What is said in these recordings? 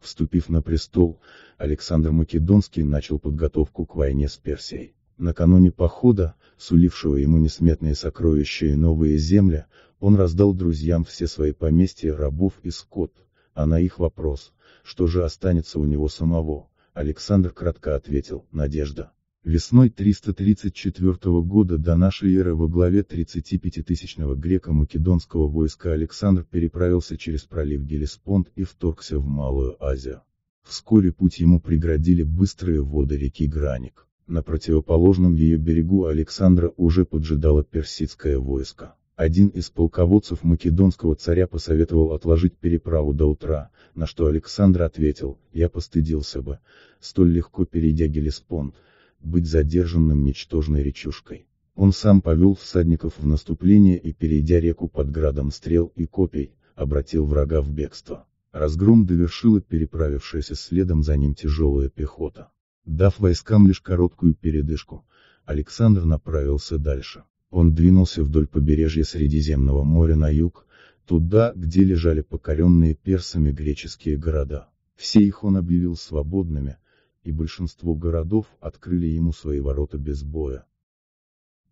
Вступив на престол, Александр Македонский начал подготовку к войне с Персией. Накануне похода, сулившего ему несметные сокровища и новые земли, он раздал друзьям все свои поместья, рабов и скот, а на их вопрос, что же останется у него самого, Александр кратко ответил, надежда. Весной 334 года до нашей эры во главе 35-тысячного греко-македонского войска Александр переправился через пролив Гелеспонд и вторгся в Малую Азию. Вскоре путь ему преградили быстрые воды реки Граник. На противоположном ее берегу Александра уже поджидало персидское войско. Один из полководцев македонского царя посоветовал отложить переправу до утра, на что Александр ответил, «Я постыдился бы, столь легко перейдя Гелеспонд, быть задержанным ничтожной речушкой. Он сам повел всадников в наступление и, перейдя реку под градом стрел и копий, обратил врага в бегство. Разгром довершила переправившаяся следом за ним тяжелая пехота. Дав войскам лишь короткую передышку, Александр направился дальше. Он двинулся вдоль побережья Средиземного моря на юг, туда, где лежали покоренные персами греческие города. Все их он объявил свободными, и большинство городов открыли ему свои ворота без боя.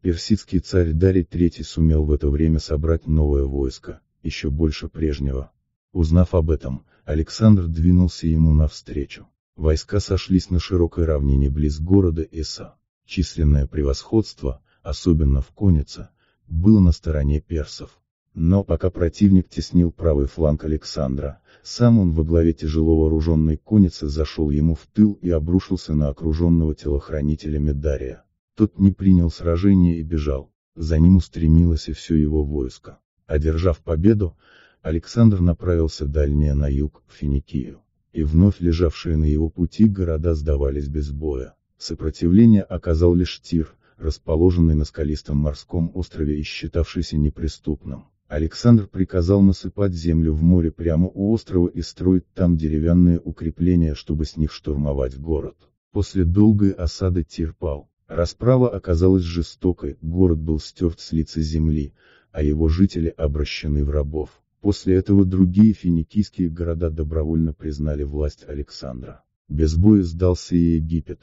Персидский царь Дарий III сумел в это время собрать новое войско, еще больше прежнего. Узнав об этом, Александр двинулся ему навстречу. Войска сошлись на широкой равнине близ города Эса. Численное превосходство, особенно в коннице, было на стороне персов. Но пока противник теснил правый фланг Александра, сам он во главе тяжело вооруженной конницы зашел ему в тыл и обрушился на окруженного телохранителями Дария. Тот не принял сражение и бежал, за ним устремилось и все его войско. Одержав победу, Александр направился дальнее на юг, в Финикию. И вновь лежавшие на его пути города сдавались без боя. Сопротивление оказал лишь Тир, расположенный на скалистом морском острове и считавшийся неприступным. Александр приказал насыпать землю в море прямо у острова и строить там деревянные укрепления, чтобы с них штурмовать город. После долгой осады Тир пал. Расправа оказалась жестокой, город был стерт с лица земли, а его жители обращены в рабов. После этого другие финикийские города добровольно признали власть Александра. Без боя сдался и Египет,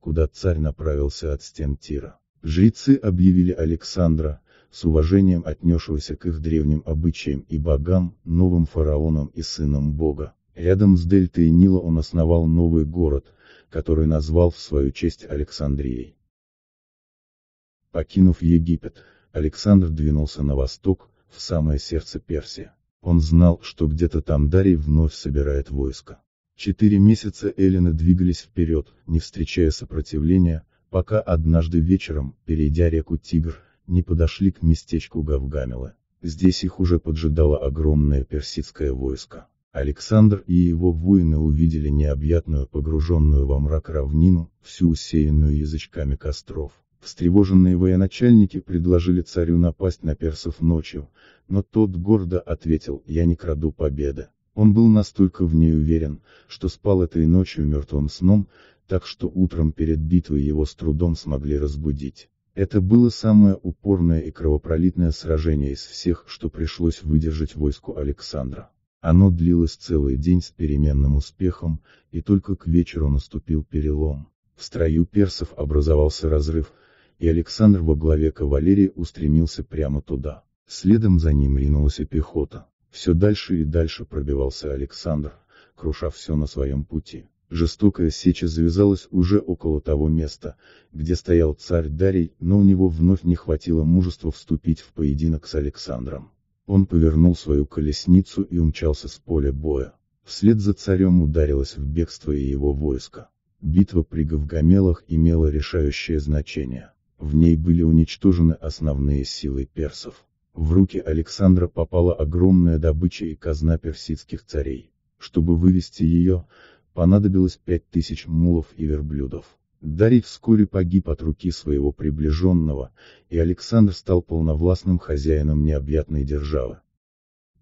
куда царь направился от стен Тира. Жрецы объявили Александра, с уважением отнесшегося к их древним обычаям и богам, новым фараоном и сыном бога. Рядом с дельтой Нила он основал новый город, который назвал в свою честь Александрией. Покинув Египет, Александр двинулся на восток, в самое сердце Персии. Он знал, что где-то там Дарий вновь собирает войско. Четыре месяца эллины двигались вперед, не встречая сопротивления, пока однажды вечером, перейдя реку Тигр, не подошли к местечку Гавгамела. Здесь их уже поджидало огромное персидское войско. Александр и его воины увидели необъятную погруженную во мрак равнину, всю усеянную язычками костров. Встревоженные военачальники предложили царю напасть на персов ночью, но тот гордо ответил «Я не краду победы». Он был настолько в ней уверен, что спал этой ночью мертвым сном, так что утром перед битвой его с трудом смогли разбудить. Это было самое упорное и кровопролитное сражение из всех, что пришлось выдержать войску Александра. Оно длилось целый день с переменным успехом, и только к вечеру наступил перелом. В строю персов образовался разрыв, и Александр во главе кавалерии устремился прямо туда. Следом за ним ринулась и пехота. Все дальше и дальше пробивался Александр, круша все на своем пути. Жестокая сеча завязалась уже около того места, где стоял царь Дарий, но у него вновь не хватило мужества вступить в поединок с Александром. Он повернул свою колесницу и умчался с поля боя. Вслед за царем ударилось в бегство и его войско. Битва при Гавгамелах имела решающее значение. В ней были уничтожены основные силы персов. В руки Александра попала огромная добыча и казна персидских царей. Чтобы вывести ее, понадобилось пять тысяч мулов и верблюдов. Дарий вскоре погиб от руки своего приближенного, и Александр стал полновластным хозяином необъятной державы.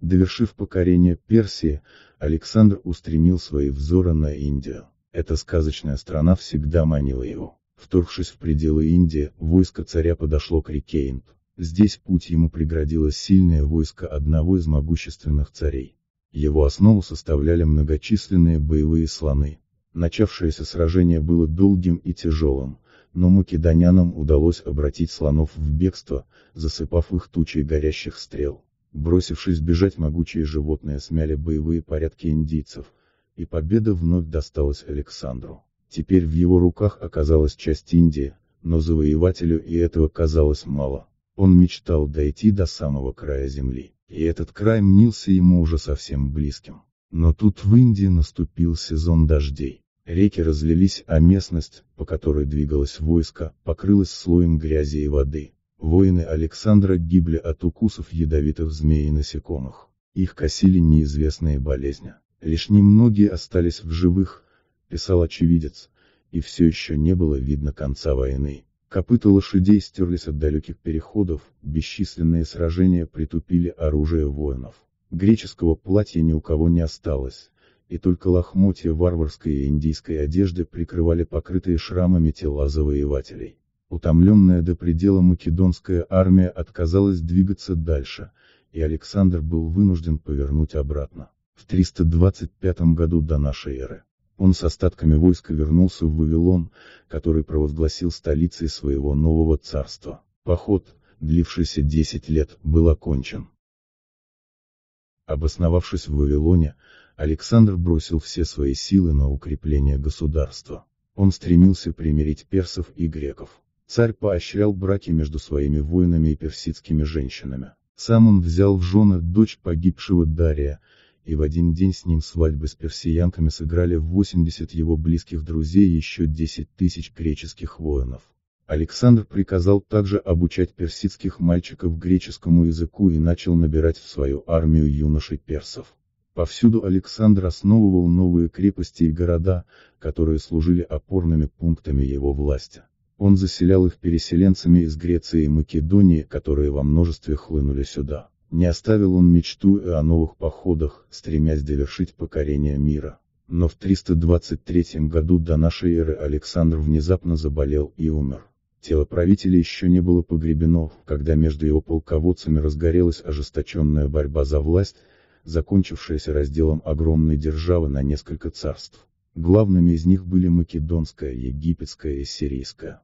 Довершив покорение Персии, Александр устремил свои взоры на Индию. Эта сказочная страна всегда манила его. Вторгшись в пределы Индии, войско царя подошло к реке Инд. Здесь путь ему преградило сильное войско одного из могущественных царей. Его основу составляли многочисленные боевые слоны. Начавшееся сражение было долгим и тяжелым, но македонянам удалось обратить слонов в бегство, засыпав их тучей горящих стрел. Бросившись бежать, могучие животные смяли боевые порядки индийцев, и победа вновь досталась Александру. Теперь в его руках оказалась часть Индии, но завоевателю и этого казалось мало. Он мечтал дойти до самого края земли и этот край мнился ему уже совсем близким. Но тут в Индии наступил сезон дождей. Реки разлились, а местность, по которой двигалось войско, покрылась слоем грязи и воды. Воины Александра гибли от укусов ядовитых змей и насекомых. Их косили неизвестные болезни. Лишь немногие остались в живых, писал очевидец, и все еще не было видно конца войны. Копыта лошадей стерлись от далеких переходов, бесчисленные сражения притупили оружие воинов. Греческого платья ни у кого не осталось, и только лохмотья варварской и индийской одежды прикрывали покрытые шрамами тела завоевателей. Утомленная до предела македонская армия отказалась двигаться дальше, и Александр был вынужден повернуть обратно. В 325 году до нашей эры. Он с остатками войска вернулся в Вавилон, который провозгласил столицей своего нового царства. Поход, длившийся 10 лет, был окончен. Обосновавшись в Вавилоне, Александр бросил все свои силы на укрепление государства. Он стремился примирить персов и греков. Царь поощрял браки между своими воинами и персидскими женщинами. Сам он взял в жены дочь погибшего Дария, и в один день с ним свадьбы с персиянками сыграли в 80 его близких друзей и еще 10 тысяч греческих воинов. Александр приказал также обучать персидских мальчиков греческому языку и начал набирать в свою армию юношей персов. Повсюду Александр основывал новые крепости и города, которые служили опорными пунктами его власти. Он заселял их переселенцами из Греции и Македонии, которые во множестве хлынули сюда. Не оставил он мечту и о новых походах, стремясь довершить покорение мира. Но в 323 году до нашей эры Александр внезапно заболел и умер. Тело правителя еще не было погребено, когда между его полководцами разгорелась ожесточенная борьба за власть, закончившаяся разделом огромной державы на несколько царств. Главными из них были македонская, египетская и сирийская.